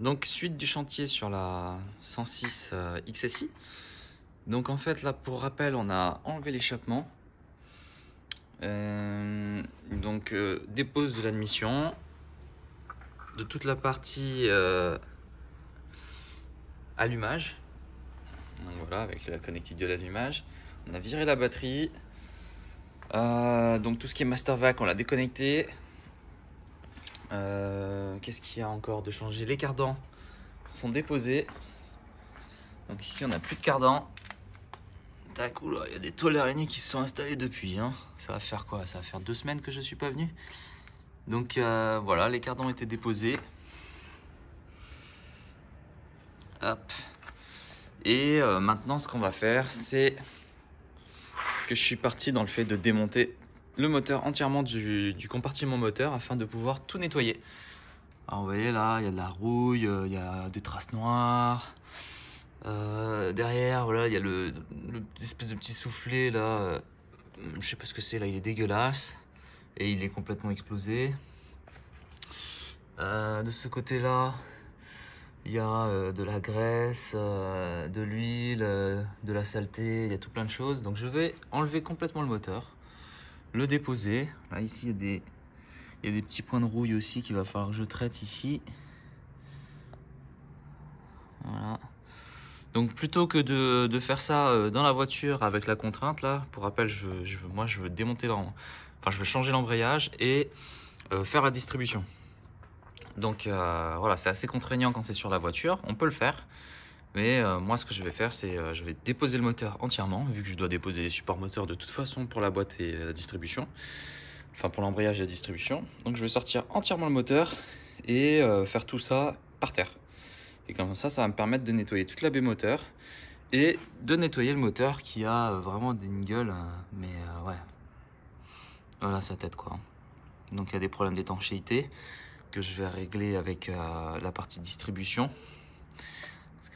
Donc suite du chantier sur la 106 euh, XSI. Donc en fait là pour rappel on a enlevé l'échappement. Euh, donc euh, dépose de l'admission. De toute la partie allumage. voilà avec la connectique de l'allumage. On a viré la batterie. donc tout ce qui est master vac on l'a déconnecté. Euh, qu'est-ce qu'il y a encore de changer Les cardans sont déposés. Donc ici, on n'a plus de cardans. il y a des toiles araignées qui se sont installées depuis. Hein. Ça va faire quoi Ça va faire deux semaines que je ne suis pas venu. Donc euh, voilà, les cardans étaient déposés. Et euh, maintenant, ce qu'on va faire, c'est que je suis parti dans le fait de démonter le moteur entièrement du, compartiment moteur afin de pouvoir tout nettoyer. Alors vous voyez là, il y a de la rouille, euh, il y a des traces noires. Euh, derrière, voilà, il y a le, de petit soufflet là. Euh, je sais pas ce que c'est là, il est dégueulasse. Et il est complètement explosé. de ce côté-là, il y a de la graisse, de l'huile, de la saleté, il y a tout plein de choses. Donc je vais enlever complètement le moteur le déposer. Là, ici, il y, a des, petits points de rouille aussi qu'il va falloir que je traite ici. Voilà. Donc plutôt que de, faire ça euh, dans la voiture avec la contrainte, là, pour rappel, je, je moi je veux démonter enfin je veux changer l'embrayage et euh, faire la distribution. Donc euh, voilà, c'est assez contraignant quand c'est sur la voiture, on peut le faire. Mais euh, moi, ce que je vais faire, c'est euh, je vais déposer le moteur entièrement, vu que je dois déposer les supports moteurs de toute façon pour la boîte et la distribution. Enfin, pour l'embrayage et la distribution. Donc, je vais sortir entièrement le moteur et euh, faire tout ça par terre. Et comme ça, ça va me permettre de nettoyer toute la baie moteur et de nettoyer le moteur qui a vraiment des gueules. Hein. mais ouais. Voilà oh sa tête quoi. Donc il y a des problèmes d'étanchéité que je vais régler avec la partie distribution.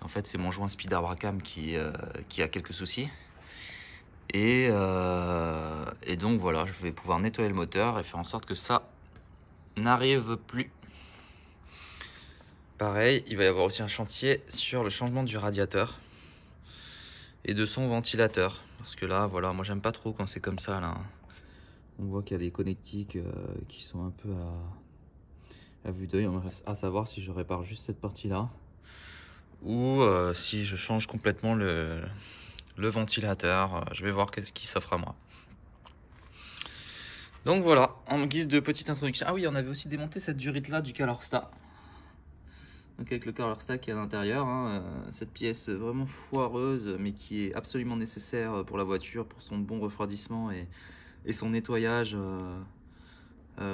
En fait, c'est mon joint Speed brakam qui, euh, qui a quelques soucis. Euh, et, donc voilà, je vais pouvoir nettoyer le moteur et faire en sorte que ça n'arrive plus. Pareil, il va y avoir aussi un chantier sur le changement du radiateur et de son ventilateur. Parce que là, voilà, moi j'aime pas trop quand c'est comme ça. Là. On voit qu'il y a des connectiques euh, qui sont un peu à, vue d'œil. À savoir si je répare juste cette partie-là ou euh, si je change complètement le, ventilateur, euh, je vais voir qu'est-ce qui s'offre à moi. Donc voilà, en guise de petite introduction. Ah oui, on avait aussi démonté cette durite là du Calorsta. Donc avec le Calorsta qui est à l'intérieur, hein, euh, cette pièce vraiment foireuse mais qui est absolument nécessaire pour la voiture, pour son bon refroidissement et, son nettoyage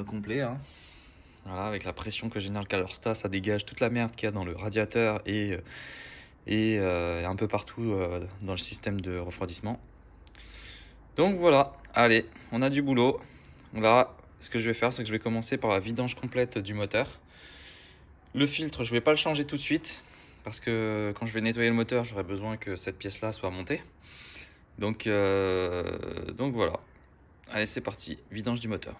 complet. Hein. Voilà, avec la pression que génère le Calorsta, ça dégage toute la merde qu'il y a dans le radiateur et, euh, euh, et un peu partout euh, dans le système de refroidissement. Donc voilà, allez, on a du boulot. Là, ce que je vais faire, c'est que je vais commencer par la vidange complète du moteur. Le filtre, je ne vais pas le changer tout de suite, parce que quand je vais nettoyer le moteur, j'aurai besoin que cette pièce-là soit montée. Donc, donc voilà. Allez, c'est parti, vidange du moteur.